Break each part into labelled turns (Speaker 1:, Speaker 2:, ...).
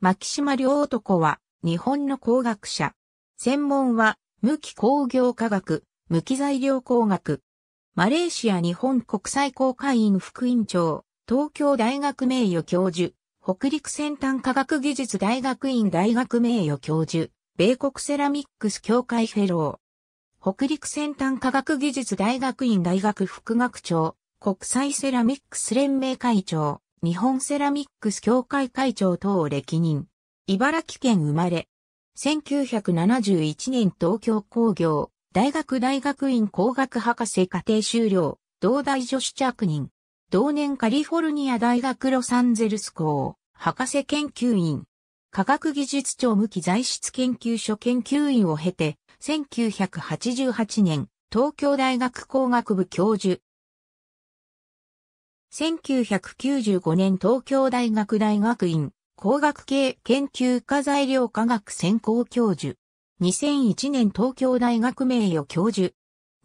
Speaker 1: 牧島良男は、日本の工学者。専門は、無機工業科学、無機材料工学。マレーシア日本国際公会員副院長、東京大学名誉教授、北陸先端科学技術大学院大学名誉教授、米国セラミックス協会フェロー。北陸先端科学技術大学院大学副学長、国際セラミックス連盟会長。日本セラミックス協会会長等を歴任。茨城県生まれ。1971年東京工業、大学大学院工学博士課程修了、同大女子着任。同年カリフォルニア大学ロサンゼルス校、博士研究員。科学技術庁無機材質研究所研究員を経て、1988年、東京大学工学部教授、1995年東京大学大学院工学系研究科材料科学専攻教授。2001年東京大学名誉教授。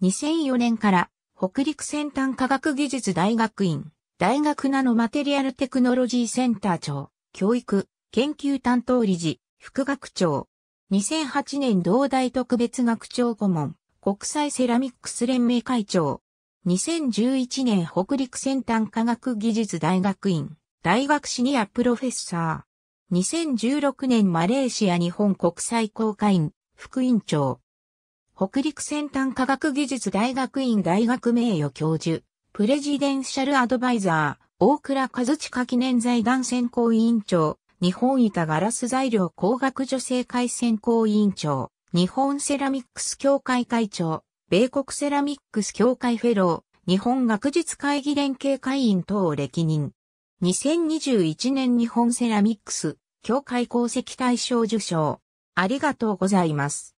Speaker 1: 2004年から北陸先端科学技術大学院大学ナノマテリアルテクノロジーセンター長教育研究担当理事副学長。2008年同大特別学長顧問国際セラミックス連盟会長。2011年北陸先端科学技術大学院、大学シニアプロフェッサー。2016年マレーシア日本国際公会員、副院長。北陸先端科学技術大学院大学名誉教授、プレジデンシャルアドバイザー、大倉和親記念財団選考委員長、日本板ガラス材料工学女性会選考委員長、日本セラミックス協会会長。米国セラミックス協会フェロー、日本学術会議連携会員等を歴任。2021年日本セラミックス協会功績大賞受賞。ありがとうございます。